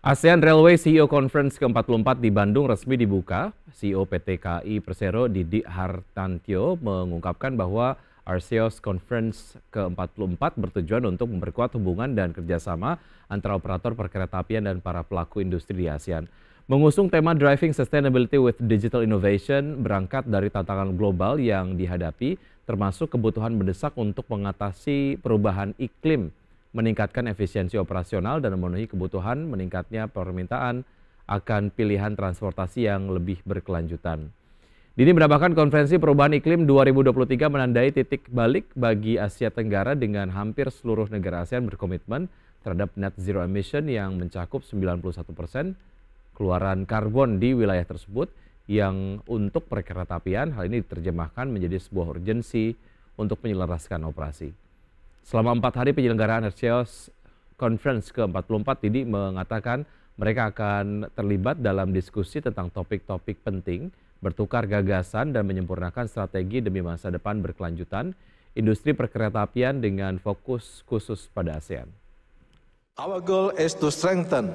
ASEAN Railway CEO Conference ke-44 di Bandung resmi dibuka. CEO PT KAI Persero Didi Hartantio mengungkapkan bahwa RCOS Conference ke-44 bertujuan untuk memperkuat hubungan dan kerjasama antara operator perkeretaapian dan para pelaku industri di ASEAN. Mengusung tema Driving Sustainability with Digital Innovation berangkat dari tantangan global yang dihadapi termasuk kebutuhan mendesak untuk mengatasi perubahan iklim meningkatkan efisiensi operasional dan memenuhi kebutuhan meningkatnya permintaan akan pilihan transportasi yang lebih berkelanjutan. Dini menambahkan konferensi perubahan iklim 2023 menandai titik balik bagi Asia Tenggara dengan hampir seluruh negara ASEAN berkomitmen terhadap net zero emission yang mencakup 91 persen keluaran karbon di wilayah tersebut yang untuk perkeretaapian hal ini diterjemahkan menjadi sebuah urgensi untuk menyelaraskan operasi. Selama empat hari penyelenggaraan Hercios Conference ke-44, Didi mengatakan mereka akan terlibat dalam diskusi tentang topik-topik penting, bertukar gagasan dan menyempurnakan strategi demi masa depan berkelanjutan industri perkeretaapian dengan fokus khusus pada ASEAN. Our goal is to strengthen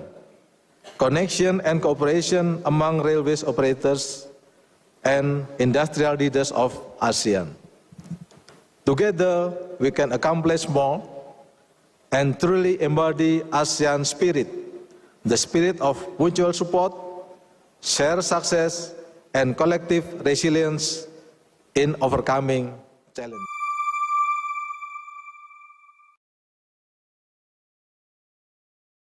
connection and cooperation among railways operators and industrial leaders of ASEAN. Together, we can accomplish more and truly embody ASEAN spirit, the spirit of mutual support, shared success, and collective resilience in overcoming challenges.